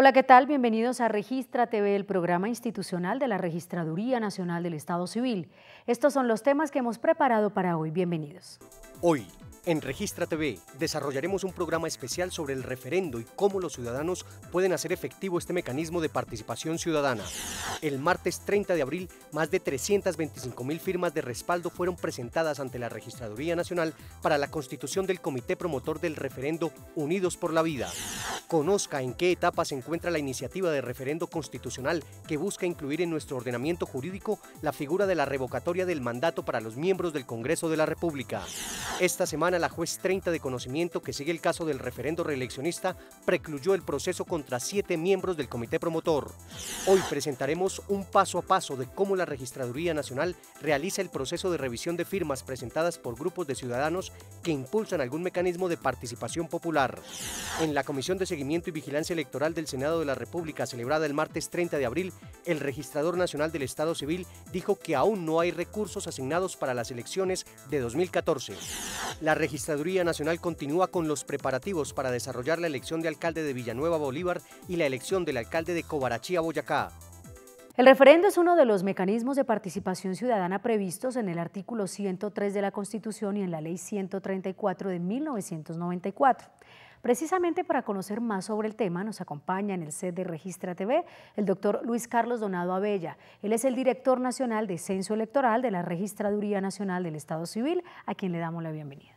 Hola, ¿qué tal? Bienvenidos a Registra TV, el programa institucional de la Registraduría Nacional del Estado Civil. Estos son los temas que hemos preparado para hoy. Bienvenidos. Hoy, en Registra TV desarrollaremos un programa especial sobre el referendo y cómo los ciudadanos pueden hacer efectivo este mecanismo de participación ciudadana. El martes 30 de abril, más de 325 mil firmas de respaldo fueron presentadas ante la Registraduría Nacional para la constitución del Comité Promotor del Referendo Unidos por la Vida. Conozca en qué etapa se encuentra la iniciativa de referendo constitucional que busca incluir en nuestro ordenamiento jurídico la figura de la revocatoria del mandato para los miembros del Congreso de la República. Esta semana la juez 30 de conocimiento que sigue el caso del referendo reeleccionista precluyó el proceso contra siete miembros del comité promotor. Hoy presentaremos un paso a paso de cómo la Registraduría Nacional realiza el proceso de revisión de firmas presentadas por grupos de ciudadanos que impulsan algún mecanismo de participación popular. En la Comisión de Seguimiento y Vigilancia Electoral del Senado de la República, celebrada el martes 30 de abril, el Registrador Nacional del Estado Civil dijo que aún no hay recursos asignados para las elecciones de 2014. La Registraduría Nacional continúa con los preparativos para desarrollar la elección de alcalde de Villanueva Bolívar y la elección del alcalde de Cobarachía, Boyacá. El referendo es uno de los mecanismos de participación ciudadana previstos en el artículo 103 de la Constitución y en la Ley 134 de 1994. Precisamente para conocer más sobre el tema, nos acompaña en el set de Registra TV el doctor Luis Carlos Donado Abella. Él es el director nacional de Censo Electoral de la Registraduría Nacional del Estado Civil, a quien le damos la bienvenida.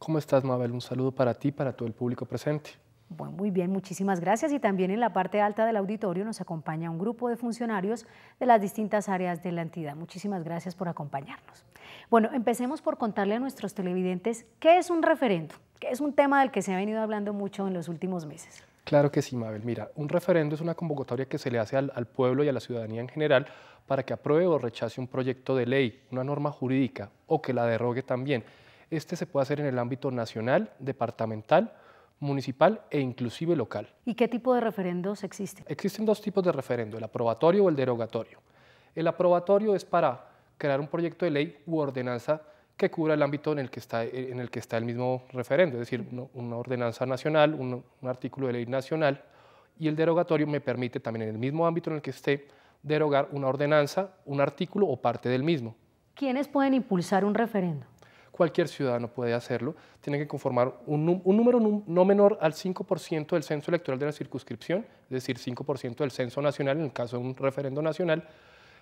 ¿Cómo estás, Mabel? Un saludo para ti, para todo el público presente. Bueno, muy bien, muchísimas gracias. Y también en la parte alta del auditorio nos acompaña un grupo de funcionarios de las distintas áreas de la entidad. Muchísimas gracias por acompañarnos. Bueno, empecemos por contarle a nuestros televidentes qué es un referendo, que es un tema del que se ha venido hablando mucho en los últimos meses. Claro que sí, Mabel. Mira, un referendo es una convocatoria que se le hace al, pueblo y a la ciudadanía en general para que apruebe o rechace un proyecto de ley, una norma jurídica o que la derrogue también este se puede hacer en el ámbito nacional, departamental, municipal e inclusive local. ¿Y qué tipo de referendos existen? Existen dos tipos de referendo, el aprobatorio o el derogatorio. El aprobatorio es para crear un proyecto de ley u ordenanza que cubra el ámbito en el que está, en el, que está el mismo referendo, es decir, una ordenanza nacional, un, un artículo de ley nacional, y el derogatorio me permite también en el mismo ámbito en el que esté derogar una ordenanza, un artículo o parte del mismo. ¿Quiénes pueden impulsar un referendo? cualquier ciudadano puede hacerlo, tiene que conformar un, número no menor al 5% del censo electoral de la circunscripción, es decir, 5% del censo nacional en el caso de un referendo nacional,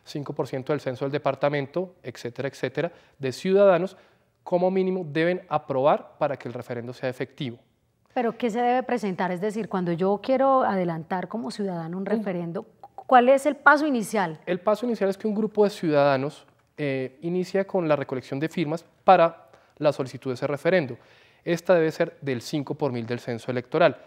5% del censo del departamento, etcétera, etcétera, de ciudadanos, como mínimo deben aprobar para que el referendo sea efectivo. Pero ¿qué se debe presentar? Es decir, cuando yo quiero adelantar como ciudadano un referendo, ¿cuál es el paso inicial? El paso inicial es que un grupo de ciudadanos eh, inicia con la recolección de firmas para la solicitud de ese referendo. Esta debe ser del 5 por mil del censo electoral.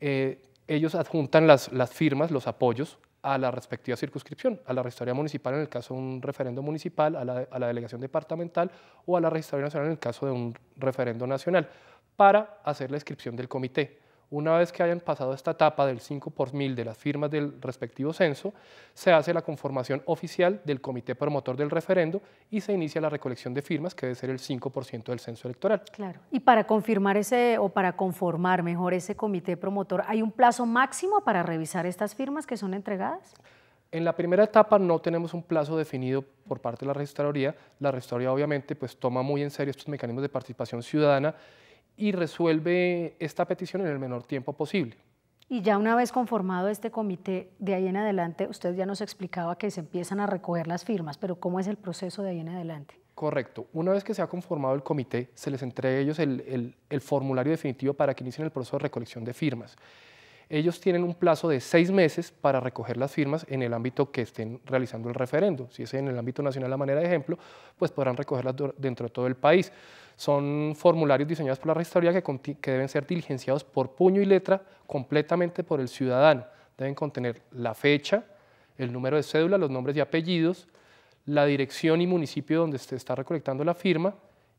Eh, ellos adjuntan las, las firmas, los apoyos a la respectiva circunscripción, a la registraría municipal en el caso de un referendo municipal, a la, a la delegación departamental o a la registraría nacional en el caso de un referendo nacional, para hacer la inscripción del comité. Una vez que hayan pasado esta etapa del 5 por mil de las firmas del respectivo censo, se hace la conformación oficial del comité promotor del referendo y se inicia la recolección de firmas, que debe ser el 5% del censo electoral. Claro. Y para confirmar ese, o para conformar mejor ese comité promotor, ¿hay un plazo máximo para revisar estas firmas que son entregadas? En la primera etapa no tenemos un plazo definido por parte de la registraduría. La registraduría obviamente pues toma muy en serio estos mecanismos de participación ciudadana y resuelve esta petición en el menor tiempo posible. Y ya una vez conformado este comité, de ahí en adelante, usted ya nos explicaba que se empiezan a recoger las firmas, pero ¿cómo es el proceso de ahí en adelante? Correcto. Una vez que se ha conformado el comité, se les entrega a ellos el, el formulario definitivo para que inicien el proceso de recolección de firmas ellos tienen un plazo de seis meses para recoger las firmas en el ámbito que estén realizando el referendo. Si es en el ámbito nacional a manera de ejemplo, pues podrán recogerlas dentro de todo el país. Son formularios diseñados por la registraría que, deben ser diligenciados por puño y letra completamente por el ciudadano. Deben contener la fecha, el número de cédula, los nombres y apellidos, la dirección y municipio donde se está recolectando la firma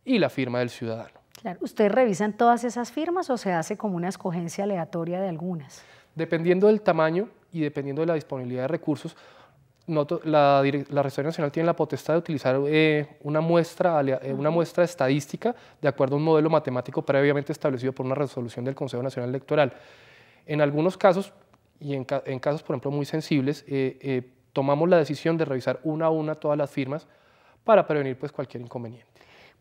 y la firma del ciudadano. ¿Ustedes revisan todas esas firmas o se hace como una escogencia aleatoria de algunas? Dependiendo del tamaño y dependiendo de la disponibilidad de recursos, la, Reserva Nacional tiene la potestad de utilizar eh, una, muestra, eh, una muestra estadística de acuerdo a un modelo matemático previamente establecido por una resolución del Consejo Nacional Electoral. En algunos casos, y en, casos, por ejemplo, muy sensibles, eh, tomamos la decisión de revisar una a una todas las firmas para prevenir pues, cualquier inconveniente.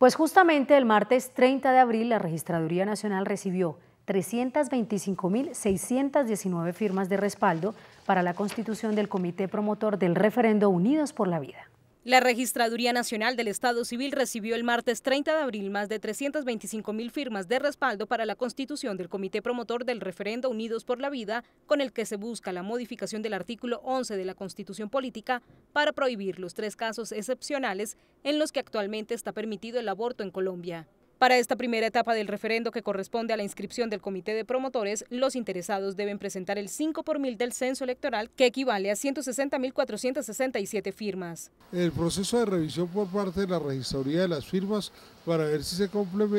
Pues justamente el martes 30 de abril la Registraduría Nacional recibió 325.619 firmas de respaldo para la constitución del Comité Promotor del Referendo Unidos por la Vida. La Registraduría Nacional del Estado Civil recibió el martes 30 de abril más de 325 mil firmas de respaldo para la constitución del Comité Promotor del Referendo Unidos por la Vida, con el que se busca la modificación del artículo 11 de la Constitución Política para prohibir los tres casos excepcionales en los que actualmente está permitido el aborto en Colombia. Para esta primera etapa del referendo que corresponde a la inscripción del Comité de Promotores, los interesados deben presentar el 5 por mil del censo electoral, que equivale a 160.467 firmas. El proceso de revisión por parte de la registraduría de las firmas para ver si se,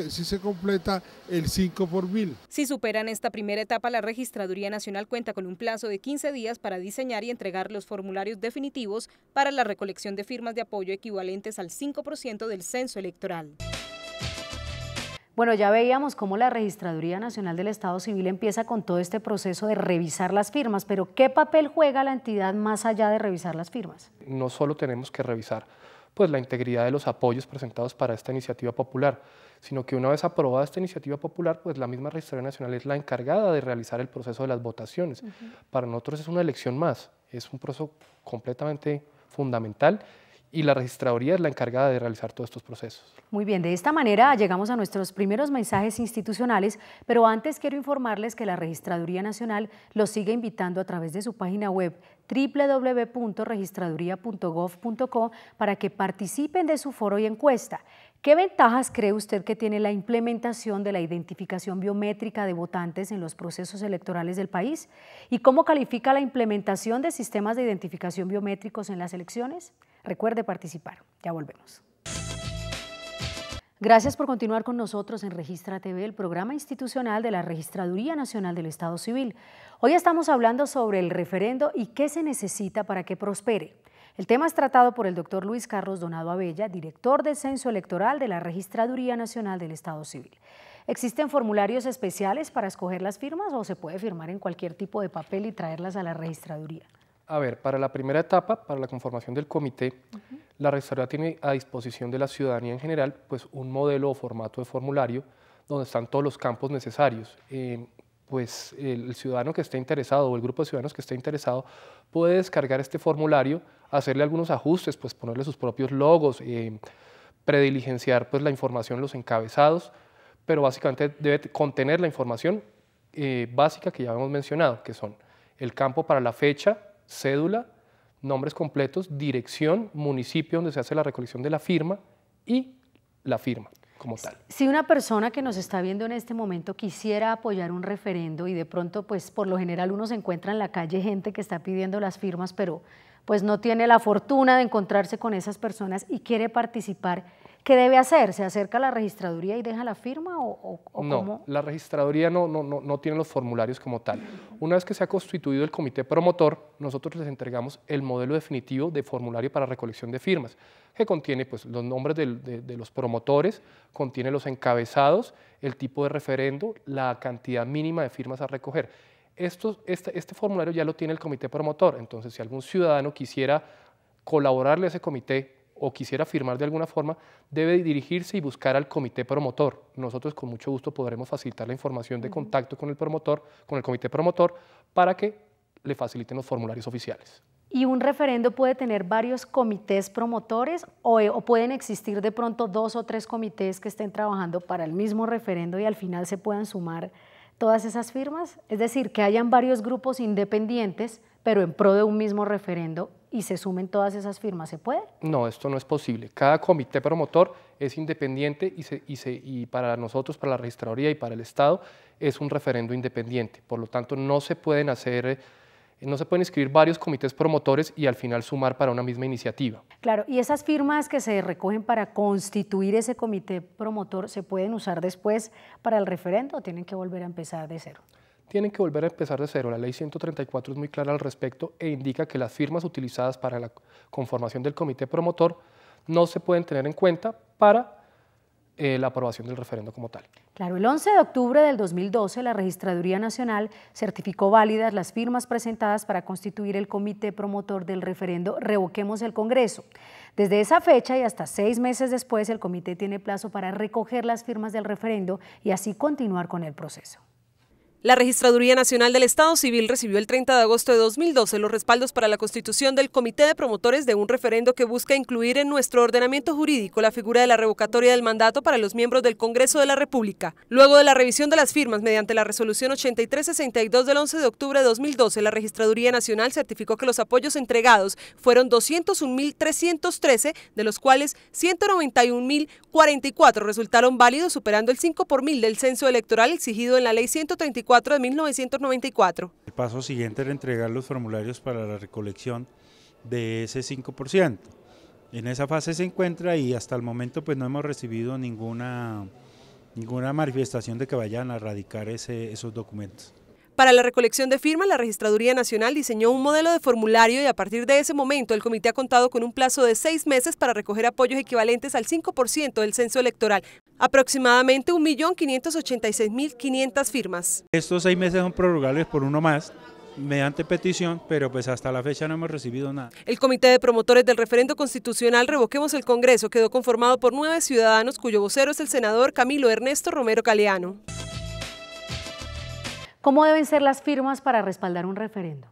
si se completa el 5 por mil. Si superan esta primera etapa, la Registraduría Nacional cuenta con un plazo de 15 días para diseñar y entregar los formularios definitivos para la recolección de firmas de apoyo equivalentes al 5% del censo electoral. Bueno, ya veíamos cómo la Registraduría Nacional del Estado Civil empieza con todo este proceso de revisar las firmas, pero ¿qué papel juega la entidad más allá de revisar las firmas? No solo tenemos que revisar pues, la integridad de los apoyos presentados para esta iniciativa popular, sino que una vez aprobada esta iniciativa popular, pues la misma Registraduría Nacional es la encargada de realizar el proceso de las votaciones. Para nosotros es una elección más, es un proceso completamente fundamental y la registraduría es la encargada de realizar todos estos procesos. Muy bien, de esta manera llegamos a nuestros primeros mensajes institucionales, pero antes quiero informarles que la Registraduría Nacional los sigue invitando a través de su página web www.registraduría.gov.co para que participen de su foro y encuesta. ¿Qué ventajas cree usted que tiene la implementación de la identificación biométrica de votantes en los procesos electorales del país? ¿Y cómo califica la implementación de sistemas de identificación biométricos en las elecciones? Recuerde participar. Ya volvemos. Gracias por continuar con nosotros en Registra TV, el programa institucional de la Registraduría Nacional del Estado Civil. Hoy estamos hablando sobre el referendo y qué se necesita para que prospere. El tema es tratado por el doctor Luis Carlos Donado Abella, director del Censo Electoral de la Registraduría Nacional del Estado Civil. ¿Existen formularios especiales para escoger las firmas o se puede firmar en cualquier tipo de papel y traerlas a la registraduría? A ver, para la primera etapa, para la conformación del comité, la Registraduría tiene a disposición de la ciudadanía en general pues, un modelo o formato de formulario donde están todos los campos necesarios. Eh, pues el ciudadano que esté interesado o el grupo de ciudadanos que esté interesado puede descargar este formulario, hacerle algunos ajustes, pues ponerle sus propios logos, eh, prediligenciar pues la información, los encabezados, pero básicamente debe contener la información eh, básica que ya hemos mencionado, que son el campo para la fecha, cédula, nombres completos, dirección, municipio donde se hace la recolección de la firma y la firma como tal. Si una persona que nos está viendo en este momento quisiera apoyar un referendo y de pronto, pues por lo general uno se encuentra en la calle gente que está pidiendo las firmas, pero pues no tiene la fortuna de encontrarse con esas personas y quiere participar, ¿Qué debe hacer? ¿Se acerca a la registraduría y deja la firma o, no, La registraduría no, no, no, no tiene los formularios como tal. Una vez que se ha constituido el comité promotor, nosotros les entregamos el modelo definitivo de formulario para recolección de firmas, que contiene pues, los nombres de, los promotores, contiene los encabezados, el tipo de referendo, la cantidad mínima de firmas a recoger. este, este, formulario ya lo tiene el comité promotor, entonces si algún ciudadano quisiera colaborarle a ese comité o quisiera firmar de alguna forma, debe dirigirse y buscar al comité promotor. Nosotros con mucho gusto podremos facilitar la información de contacto con el promotor, con el comité promotor, para que le faciliten los formularios oficiales. ¿Y un referendo puede tener varios comités promotores eh, o, pueden existir de pronto dos o tres comités que estén trabajando para el mismo referendo y al final se puedan sumar todas esas firmas? Es decir, que hayan varios grupos independientes, pero en pro de un mismo referendo y se sumen todas esas firmas. ¿Se puede? No, esto no es posible. Cada comité promotor es independiente y, se, y para nosotros, para la registraduría y para el Estado, es un referendo independiente. Por lo tanto, no se pueden hacer... Eh, no se pueden inscribir varios comités promotores y al final sumar para una misma iniciativa. Claro, y esas firmas que se recogen para constituir ese comité promotor se pueden usar después para el referendo o tienen que volver a empezar de cero tienen que volver a empezar de cero. La ley 134 es muy clara al respecto e indica que las firmas utilizadas para la conformación del comité promotor no se pueden tener en cuenta para eh, la aprobación del referendo como tal. Claro, el 11 de octubre del 2012 la Registraduría Nacional certificó válidas las firmas presentadas para constituir el comité promotor del referendo Revoquemos el Congreso. Desde esa fecha y hasta seis meses después el comité tiene plazo para recoger las firmas del referendo y así continuar con el proceso. La Registraduría Nacional del Estado Civil recibió el 30 de agosto de 2012 los respaldos para la constitución del Comité de Promotores de un referendo que busca incluir en nuestro ordenamiento jurídico la figura de la revocatoria del mandato para los miembros del Congreso de la República. Luego de la revisión de las firmas mediante la resolución 8362 del 11 de octubre de 2012, la Registraduría Nacional certificó que los apoyos entregados fueron 201.313, de los cuales 191.044 resultaron válidos, superando el 5 por mil del censo electoral exigido en la Ley 134 de 1994. El paso siguiente era entregar los formularios para la recolección de ese 5%. En esa fase se encuentra y hasta el momento pues no hemos recibido ninguna, ninguna manifestación de que vayan a erradicar esos documentos. Para la recolección de firmas, la Registraduría Nacional diseñó un modelo de formulario y a partir de ese momento el comité ha contado con un plazo de seis meses para recoger apoyos equivalentes al 5% del censo electoral aproximadamente 1.586.500 firmas. Estos seis meses son prorrogables por uno más mediante petición, pero pues hasta la fecha no hemos recibido nada. El Comité de Promotores del Referendo Constitucional Revoquemos el Congreso quedó conformado por nueve ciudadanos cuyo vocero es el senador Camilo Ernesto Romero Caleano. ¿Cómo deben ser las firmas para respaldar un referendo?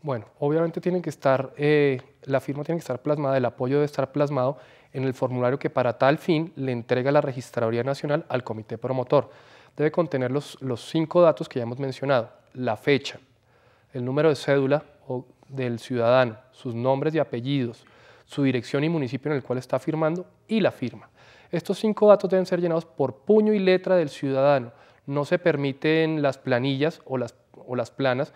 Bueno, obviamente tienen que estar, eh, la firma tiene que estar plasmada, el apoyo debe estar plasmado en el formulario que para tal fin le entrega la Registraduría Nacional al Comité Promotor. Debe contener los, cinco datos que ya hemos mencionado, la fecha, el número de cédula del ciudadano, sus nombres y apellidos, su dirección y municipio en el cual está firmando y la firma. Estos cinco datos deben ser llenados por puño y letra del ciudadano. No se permiten las planillas o las, o las planas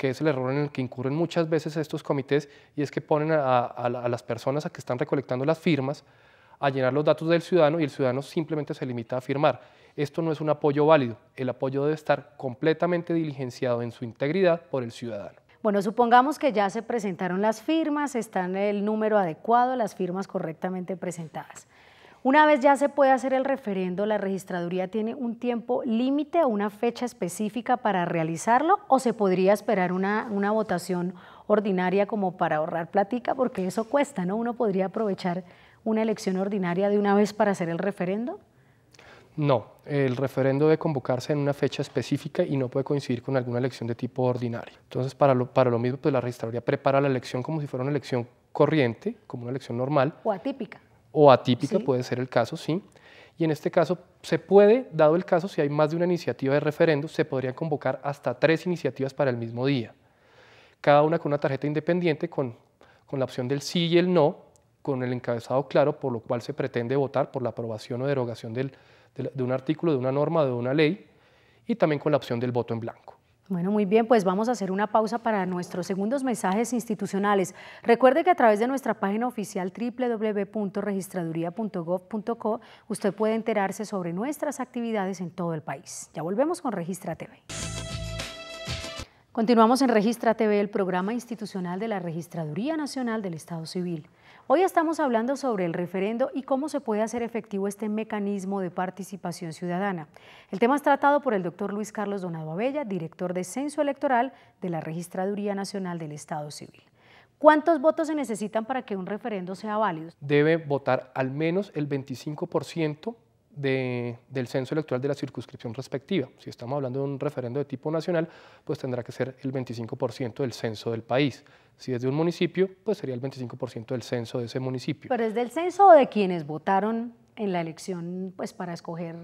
que es el error en el que incurren muchas veces estos comités, y es que ponen a, las personas a que están recolectando las firmas a llenar los datos del ciudadano y el ciudadano simplemente se limita a firmar. Esto no es un apoyo válido. El apoyo debe estar completamente diligenciado en su integridad por el ciudadano. Bueno, supongamos que ya se presentaron las firmas, están el número adecuado, las firmas correctamente presentadas. Una vez ya se puede hacer el referendo, ¿la registraduría tiene un tiempo límite o una fecha específica para realizarlo o se podría esperar una, votación ordinaria como para ahorrar platica? Porque eso cuesta, ¿no? Uno podría aprovechar una elección ordinaria de una vez para hacer el referendo. No, el referendo debe convocarse en una fecha específica y no puede coincidir con alguna elección de tipo ordinario. Entonces, para lo, para lo mismo, pues la registraduría prepara la elección como si fuera una elección corriente, como una elección normal. O atípica o atípica, puede ser el caso, sí. Y en este caso se puede, dado el caso, si hay más de una iniciativa de referendo, se podrían convocar hasta tres iniciativas para el mismo día. Cada una con una tarjeta independiente con, con la opción del sí y el no, con el encabezado claro, por lo cual se pretende votar por la aprobación o derogación de un artículo, de una norma, de una ley, y también con la opción del voto en blanco. Bueno, muy bien, pues vamos a hacer una pausa para nuestros segundos mensajes institucionales. Recuerde que a través de nuestra página oficial www.registraduría.gov.co usted puede enterarse sobre nuestras actividades en todo el país. Ya volvemos con Registra TV. Continuamos en Registra TV, el programa institucional de la Registraduría Nacional del Estado Civil. Hoy estamos hablando sobre el referendo y cómo se puede hacer efectivo este mecanismo de participación ciudadana. El tema es tratado por el doctor Luis Carlos Donado Abella, director de Censo Electoral de la Registraduría Nacional del Estado Civil. ¿Cuántos votos se necesitan para que un referendo sea válido? Debe votar al menos el 25% del censo electoral de la circunscripción respectiva. Si estamos hablando de un referendo de tipo nacional, pues tendrá que ser el 25% del censo del país. Si es de un municipio, pues sería el 25% del censo de ese municipio. ¿Pero es del censo o de quienes votaron en la elección pues, para escoger?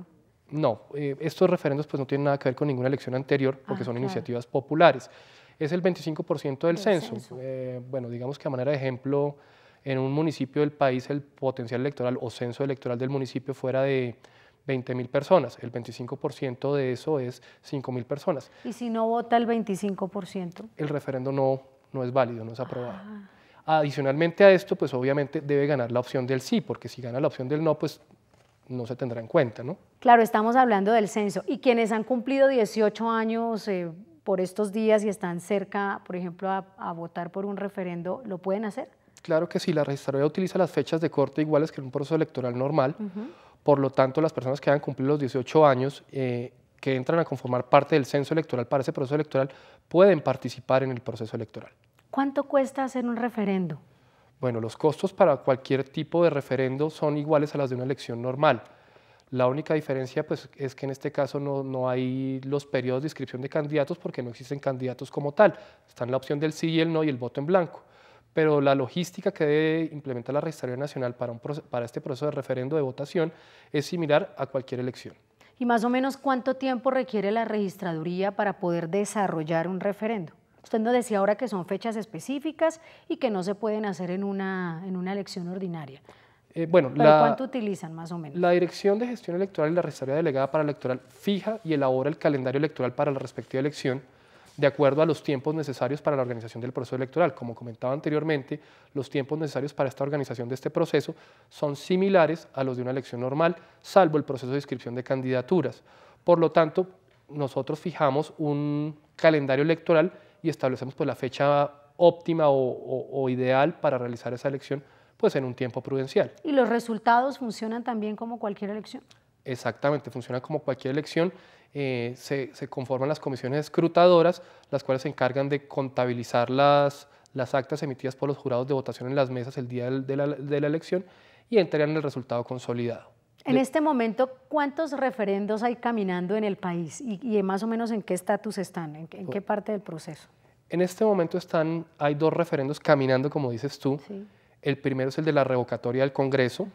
No, eh, estos referendos pues, no tienen nada que ver con ninguna elección anterior porque ah, son iniciativas populares. Es el 25% del censo. Eh, bueno, digamos que a manera de ejemplo en un municipio del país el potencial electoral o censo electoral del municipio fuera de 20.000 personas. El 25% de eso es 5.000 personas. ¿Y si no vota el 25%? El referendo no, no es válido, no es aprobado. Ah. Adicionalmente a esto, pues obviamente debe ganar la opción del sí, porque si gana la opción del no, pues no se tendrá en cuenta, ¿no? Claro, estamos hablando del censo. Y quienes han cumplido 18 años eh, por estos días y están cerca, por ejemplo, a votar por un referendo, ¿lo pueden hacer? claro que si la registraduría utiliza las fechas de corte iguales que en un proceso electoral normal, por lo tanto las personas que hayan cumplido los 18 años, eh, que entran a conformar parte del censo electoral para ese proceso electoral, pueden participar en el proceso electoral. ¿Cuánto cuesta hacer un referendo? Bueno, los costos para cualquier tipo de referendo son iguales a las de una elección normal. La única diferencia pues, es que en este caso no, no, hay los periodos de inscripción de candidatos porque no existen candidatos como tal. Están la opción del sí y el no y el voto en blanco pero la logística que debe implementar la Registraduría Nacional para, este proceso de referendo de votación es similar a cualquier elección. ¿Y más o menos cuánto tiempo requiere la registraduría para poder desarrollar un referendo? Usted nos decía ahora que son fechas específicas y que no se pueden hacer en una, elección ordinaria. Eh, bueno, cuánto utilizan más o menos? La Dirección de Gestión Electoral y la Registraduría Delegada para Electoral fija y elabora el calendario electoral para la respectiva elección de acuerdo a los tiempos necesarios para la organización del proceso electoral. Como comentaba anteriormente, los tiempos necesarios para esta organización de este proceso son similares a los de una elección normal, salvo el proceso de inscripción de candidaturas. Por lo tanto, nosotros fijamos un calendario electoral y establecemos pues, la fecha óptima o, ideal para realizar esa elección pues en un tiempo prudencial. ¿Y los resultados funcionan también como cualquier elección? Exactamente, funcionan como cualquier elección eh, se, conforman las comisiones escrutadoras, las cuales se encargan de contabilizar las, las actas emitidas por los jurados de votación en las mesas el día de la, elección y entregan el resultado consolidado. En este momento, ¿cuántos referendos hay caminando en el país y, más o menos en qué estatus están, en, qué oh. parte del proceso? En este momento están, hay dos referendos caminando, como dices tú. El primero es el de la revocatoria del Congreso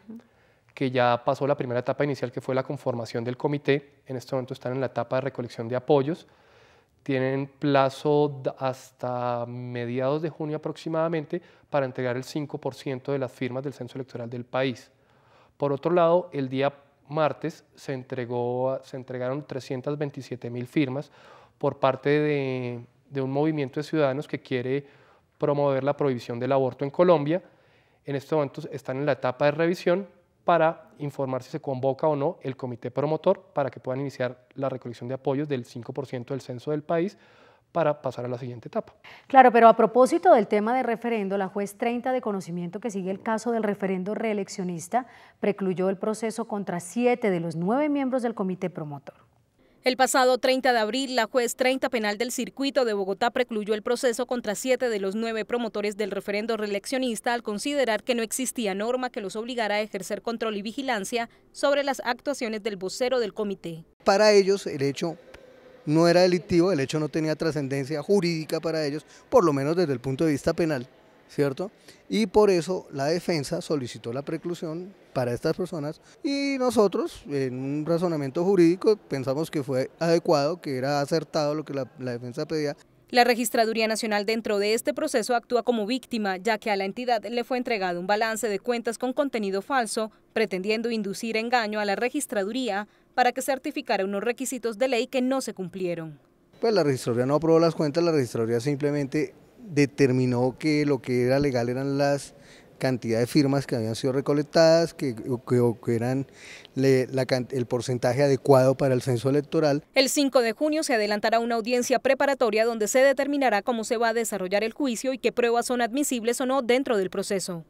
que ya pasó la primera etapa inicial, que fue la conformación del comité. En este momento están en la etapa de recolección de apoyos. Tienen plazo hasta mediados de junio aproximadamente para entregar el 5% de las firmas del censo electoral del país. Por otro lado, el día martes se, entregó, se entregaron 327 mil firmas por parte de, de un movimiento de ciudadanos que quiere promover la prohibición del aborto en Colombia. En este momento están en la etapa de revisión, para informar si se convoca o no el comité promotor para que puedan iniciar la recolección de apoyos del 5% del censo del país para pasar a la siguiente etapa. Claro, pero a propósito del tema de referendo, la juez 30 de conocimiento que sigue el caso del referendo reeleccionista precluyó el proceso contra siete de los nueve miembros del comité promotor. El pasado 30 de abril, la juez 30 penal del circuito de Bogotá precluyó el proceso contra siete de los nueve promotores del referendo reeleccionista al considerar que no existía norma que los obligara a ejercer control y vigilancia sobre las actuaciones del vocero del comité. Para ellos, el hecho no era delictivo, el hecho no tenía trascendencia jurídica para ellos, por lo menos desde el punto de vista penal. ¿cierto? Y por eso la defensa solicitó la preclusión para estas personas y nosotros, en un razonamiento jurídico, pensamos que fue adecuado, que era acertado lo que la, defensa pedía. La Registraduría Nacional dentro de este proceso actúa como víctima, ya que a la entidad le fue entregado un balance de cuentas con contenido falso, pretendiendo inducir engaño a la Registraduría para que certificara unos requisitos de ley que no se cumplieron. Pues la registraduría no aprobó las cuentas, la registraduría simplemente determinó que lo que era legal eran las cantidades de firmas que habían sido recolectadas, que, que, eran el porcentaje adecuado para el censo electoral. El 5 de junio se adelantará una audiencia preparatoria donde se determinará cómo se va a desarrollar el juicio y qué pruebas son admisibles o no dentro del proceso.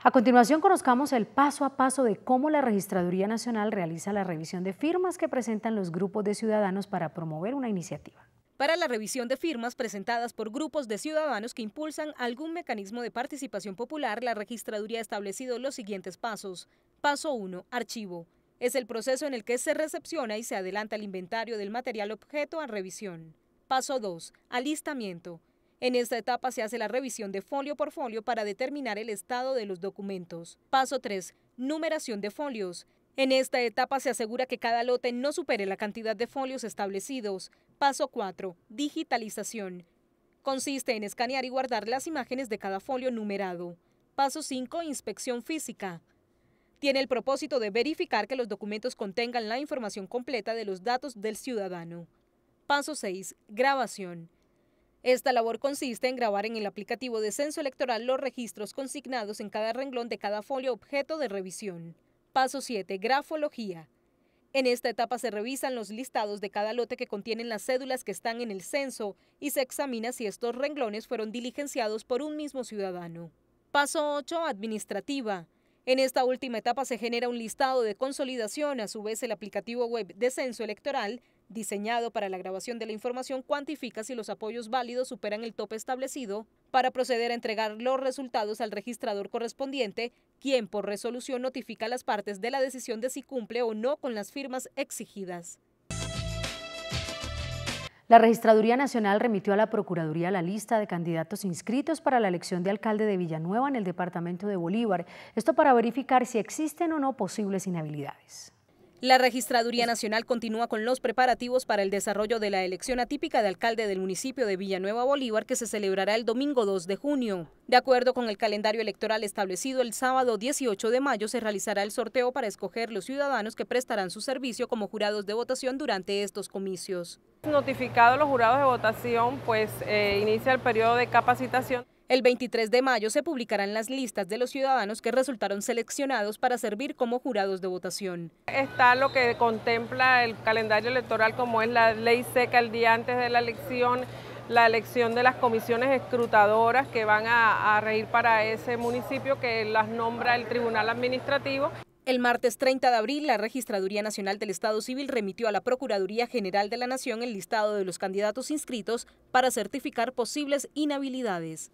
A continuación conozcamos el paso a paso de cómo la Registraduría Nacional realiza la revisión de firmas que presentan los grupos de ciudadanos para promover una iniciativa para la revisión de firmas presentadas por grupos de ciudadanos que impulsan algún mecanismo de participación popular, la registraduría ha establecido los siguientes pasos. Paso 1. Archivo. Es el proceso en el que se recepciona y se adelanta el inventario del material objeto a revisión. Paso 2. Alistamiento. En esta etapa se hace la revisión de folio por folio para determinar el estado de los documentos. Paso 3. Numeración de folios. En esta etapa se asegura que cada lote no supere la cantidad de folios establecidos. Paso 4. Digitalización. Consiste en escanear y guardar las imágenes de cada folio numerado. Paso 5. Inspección física. Tiene el propósito de verificar que los documentos contengan la información completa de los datos del ciudadano. Paso 6. Grabación. Esta labor consiste en grabar en el aplicativo de censo electoral los registros consignados en cada renglón de cada folio objeto de revisión. Paso 7. Grafología. En esta etapa se revisan los listados de cada lote que contienen las cédulas que están en el censo y se examina si estos renglones fueron diligenciados por un mismo ciudadano. Paso 8. Administrativa. En esta última etapa se genera un listado de consolidación, a su vez el aplicativo web de censo electoral diseñado para la grabación de la información, cuantifica si los apoyos válidos superan el tope establecido para proceder a entregar los resultados al registrador correspondiente, quien por resolución notifica a las partes de la decisión de si cumple o no con las firmas exigidas. La Registraduría Nacional remitió a la Procuraduría la lista de candidatos inscritos para la elección de alcalde de Villanueva en el departamento de Bolívar, esto para verificar si existen o no posibles inhabilidades. La Registraduría pues Nacional continúa con los preparativos para el desarrollo de la elección atípica de alcalde del municipio de Villanueva Bolívar que se celebrará el domingo 2 de junio. De acuerdo con el calendario electoral establecido, el sábado 18 de mayo se realizará el sorteo para escoger los ciudadanos que prestarán su servicio como jurados de votación durante estos comicios. Notificados los jurados de votación, pues eh, inicia el periodo de capacitación. El 23 de mayo se publicarán las listas de los ciudadanos que resultaron seleccionados para servir como jurados de votación. Está lo que contempla el calendario electoral como es la ley seca el día antes de la elección, la elección de las comisiones escrutadoras que van a, reír para ese municipio que las nombra el Tribunal Administrativo. El martes 30 de abril, la Registraduría Nacional del Estado Civil remitió a la Procuraduría General de la Nación el listado de los candidatos inscritos para certificar posibles inhabilidades.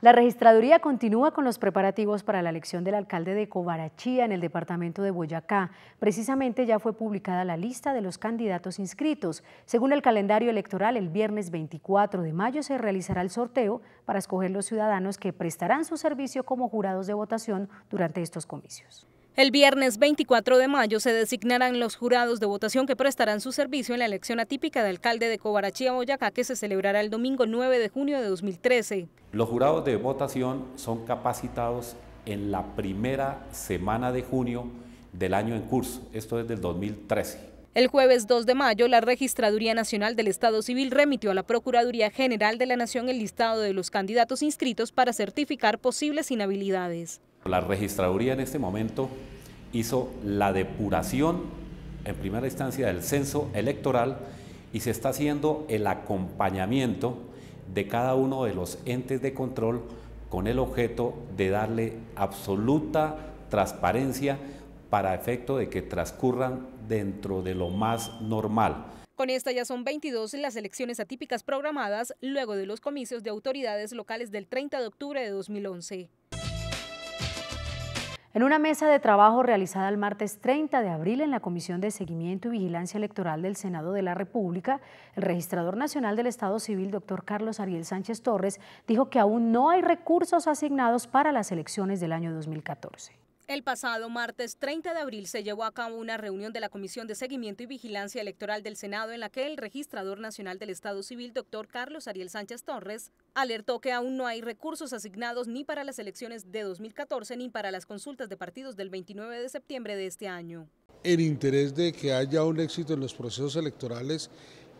La registraduría continúa con los preparativos para la elección del alcalde de Cobarachía en el departamento de Boyacá. Precisamente ya fue publicada la lista de los candidatos inscritos. Según el calendario electoral, el viernes 24 de mayo se realizará el sorteo para escoger los ciudadanos que prestarán su servicio como jurados de votación durante estos comicios. El viernes 24 de mayo se designarán los jurados de votación que prestarán su servicio en la elección atípica de alcalde de Cobarachía, Boyacá, que se celebrará el domingo 9 de junio de 2013. Los jurados de votación son capacitados en la primera semana de junio del año en curso, esto es del 2013. El jueves 2 de mayo, la Registraduría Nacional del Estado Civil remitió a la Procuraduría General de la Nación el listado de los candidatos inscritos para certificar posibles inhabilidades. La registraduría en este momento hizo la depuración en primera instancia del censo electoral y se está haciendo el acompañamiento de cada uno de los entes de control con el objeto de darle absoluta transparencia para efecto de que transcurran dentro de lo más normal. Con esta ya son 22 las elecciones atípicas programadas luego de los comicios de autoridades locales del 30 de octubre de 2011. En una mesa de trabajo realizada el martes 30 de abril en la Comisión de Seguimiento y Vigilancia Electoral del Senado de la República, el registrador nacional del Estado Civil, doctor Carlos Ariel Sánchez Torres, dijo que aún no hay recursos asignados para las elecciones del año 2014. El pasado martes 30 de abril se llevó a cabo una reunión de la Comisión de Seguimiento y Vigilancia Electoral del Senado en la que el Registrador Nacional del Estado Civil, doctor Carlos Ariel Sánchez Torres, alertó que aún no hay recursos asignados ni para las elecciones de 2014 ni para las consultas de partidos del 29 de septiembre de este año. El interés de que haya un éxito en los procesos electorales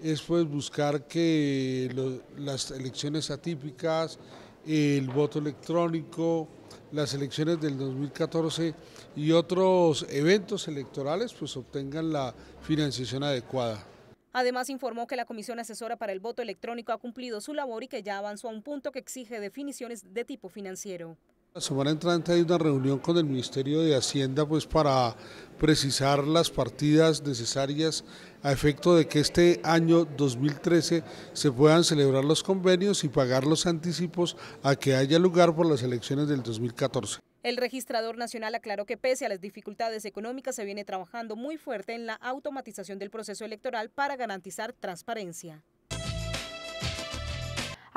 es pues buscar que las elecciones atípicas, el voto electrónico, las elecciones del 2014 y otros eventos electorales, pues obtengan la financiación adecuada. Además informó que la Comisión Asesora para el Voto Electrónico ha cumplido su labor y que ya avanzó a un punto que exige definiciones de tipo financiero. La semana entrante hay una reunión con el Ministerio de Hacienda pues para precisar las partidas necesarias a efecto de que este año 2013 se puedan celebrar los convenios y pagar los anticipos a que haya lugar por las elecciones del 2014. El registrador nacional aclaró que pese a las dificultades económicas se viene trabajando muy fuerte en la automatización del proceso electoral para garantizar transparencia.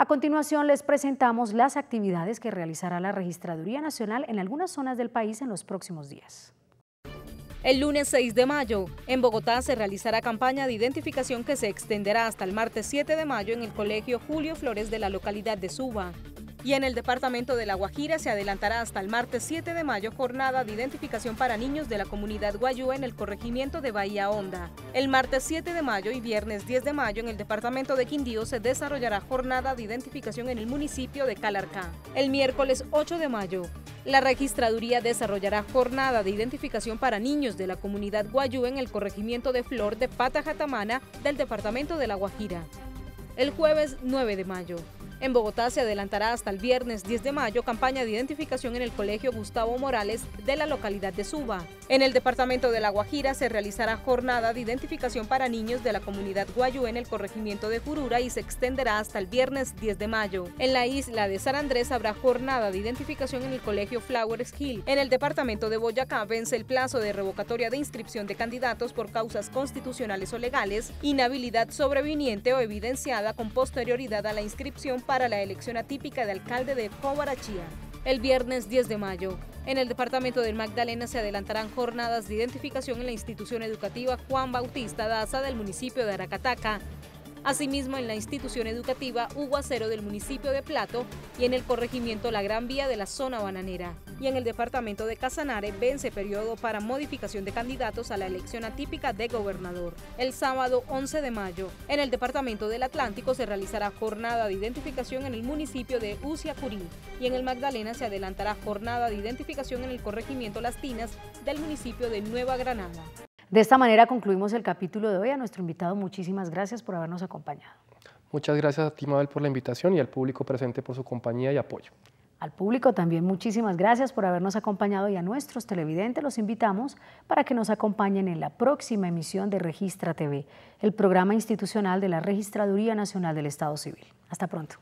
A continuación les presentamos las actividades que realizará la Registraduría Nacional en algunas zonas del país en los próximos días. El lunes 6 de mayo, en Bogotá se realizará campaña de identificación que se extenderá hasta el martes 7 de mayo en el Colegio Julio Flores de la localidad de Suba. Y en el departamento de La Guajira se adelantará hasta el martes 7 de mayo jornada de identificación para niños de la comunidad Guayú en el corregimiento de Bahía Honda. El martes 7 de mayo y viernes 10 de mayo en el departamento de Quindío se desarrollará jornada de identificación en el municipio de Calarcá. El miércoles 8 de mayo la registraduría desarrollará jornada de identificación para niños de la comunidad Guayú en el corregimiento de Flor de Patajatamana del departamento de La Guajira. El jueves 9 de mayo, en Bogotá se adelantará hasta el viernes 10 de mayo campaña de identificación en el Colegio Gustavo Morales de la localidad de Suba. En el departamento de La Guajira se realizará jornada de identificación para niños de la comunidad Guayú en el corregimiento de Jurura y se extenderá hasta el viernes 10 de mayo. En la isla de San Andrés habrá jornada de identificación en el Colegio Flowers Hill. En el departamento de Boyacá vence el plazo de revocatoria de inscripción de candidatos por causas constitucionales o legales, inhabilidad sobreviniente o evidenciada con posterioridad a la inscripción para la elección atípica de alcalde de Cobarachía el viernes 10 de mayo. En el departamento del Magdalena se adelantarán jornadas de identificación en la institución educativa Juan Bautista Daza del municipio de Aracataca, Asimismo, en la institución educativa Hugo Acero del municipio de Plato y en el corregimiento La Gran Vía de la zona bananera. Y en el departamento de Casanare vence periodo para modificación de candidatos a la elección atípica de gobernador. El sábado 11 de mayo, en el departamento del Atlántico se realizará jornada de identificación en el municipio de Uciacurí y en el Magdalena se adelantará jornada de identificación en el corregimiento Las Tinas del municipio de Nueva Granada. De esta manera concluimos el capítulo de hoy. A nuestro invitado, muchísimas gracias por habernos acompañado. Muchas gracias a ti, por la invitación y al público presente por su compañía y apoyo. Al público también muchísimas gracias por habernos acompañado y a nuestros televidentes los invitamos para que nos acompañen en la próxima emisión de Registra TV, el programa institucional de la Registraduría Nacional del Estado Civil. Hasta pronto.